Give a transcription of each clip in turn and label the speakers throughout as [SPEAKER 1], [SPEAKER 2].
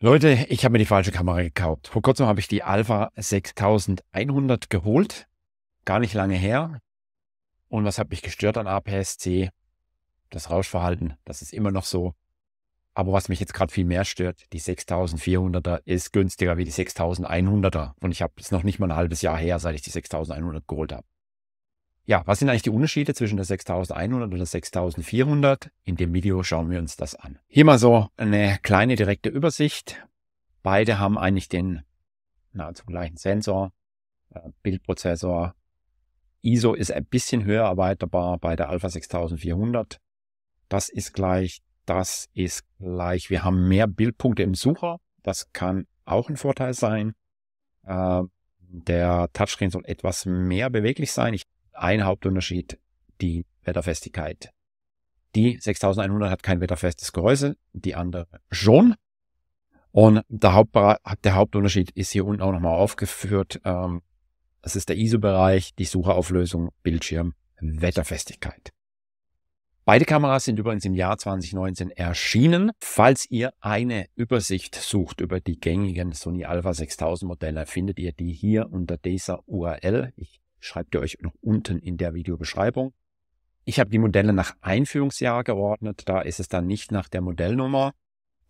[SPEAKER 1] Leute, ich habe mir die falsche Kamera gekauft. Vor kurzem habe ich die Alpha 6100 geholt. Gar nicht lange her. Und was hat mich gestört an APS-C? Das Rauschverhalten, das ist immer noch so. Aber was mich jetzt gerade viel mehr stört, die 6400er ist günstiger wie die 6100er. Und ich habe es noch nicht mal ein halbes Jahr her, seit ich die 6100 geholt habe. Ja, was sind eigentlich die Unterschiede zwischen der 6100 und der 6400? In dem Video schauen wir uns das an. Hier mal so eine kleine direkte Übersicht. Beide haben eigentlich den nahezu gleichen Sensor, äh, Bildprozessor. ISO ist ein bisschen höher erweiterbar bei der Alpha 6400. Das ist gleich, das ist gleich. Wir haben mehr Bildpunkte im Sucher. Das kann auch ein Vorteil sein. Äh, der Touchscreen soll etwas mehr beweglich sein. Ich ein Hauptunterschied, die Wetterfestigkeit. Die 6100 hat kein wetterfestes Gehäuse, die andere schon. Und der, Haupt, der Hauptunterschied ist hier unten auch nochmal aufgeführt. Ähm, das ist der ISO-Bereich, die Sucheauflösung, Bildschirm, Wetterfestigkeit. Beide Kameras sind übrigens im Jahr 2019 erschienen. Falls ihr eine Übersicht sucht über die gängigen Sony Alpha 6000 Modelle, findet ihr die hier unter dieser URL. Ich schreibt ihr euch noch unten in der Videobeschreibung. Ich habe die Modelle nach Einführungsjahr geordnet. Da ist es dann nicht nach der Modellnummer.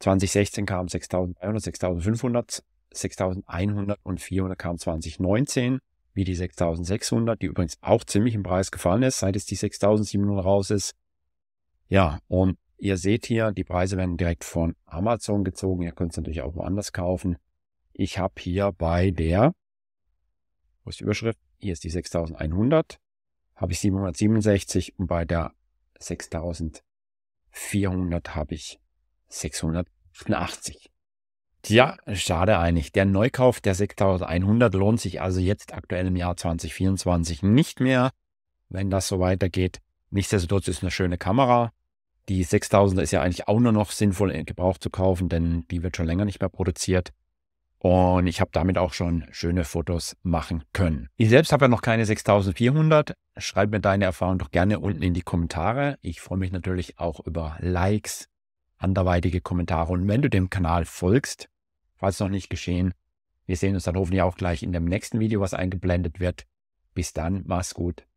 [SPEAKER 1] 2016 kamen 6300, 6500, 6100 und 400 kamen 2019, wie die 6600, die übrigens auch ziemlich im Preis gefallen ist, seit es die 6700 raus ist. Ja, und ihr seht hier, die Preise werden direkt von Amazon gezogen. Ihr könnt es natürlich auch woanders kaufen. Ich habe hier bei der, wo ist die Überschrift? hier ist die 6100, habe ich 767 und bei der 6400 habe ich 688. Tja, schade eigentlich. Der Neukauf der 6100 lohnt sich also jetzt aktuell im Jahr 2024 nicht mehr, wenn das so weitergeht. Nichtsdestotrotz ist eine schöne Kamera. Die 6000er ist ja eigentlich auch nur noch sinnvoll in äh, Gebrauch zu kaufen, denn die wird schon länger nicht mehr produziert. Und ich habe damit auch schon schöne Fotos machen können. Ich selbst habe ja noch keine 6400. Schreib mir deine Erfahrung doch gerne unten in die Kommentare. Ich freue mich natürlich auch über Likes, anderweitige Kommentare. Und wenn du dem Kanal folgst, falls noch nicht geschehen, wir sehen uns dann hoffentlich auch gleich in dem nächsten Video, was eingeblendet wird. Bis dann, mach's gut.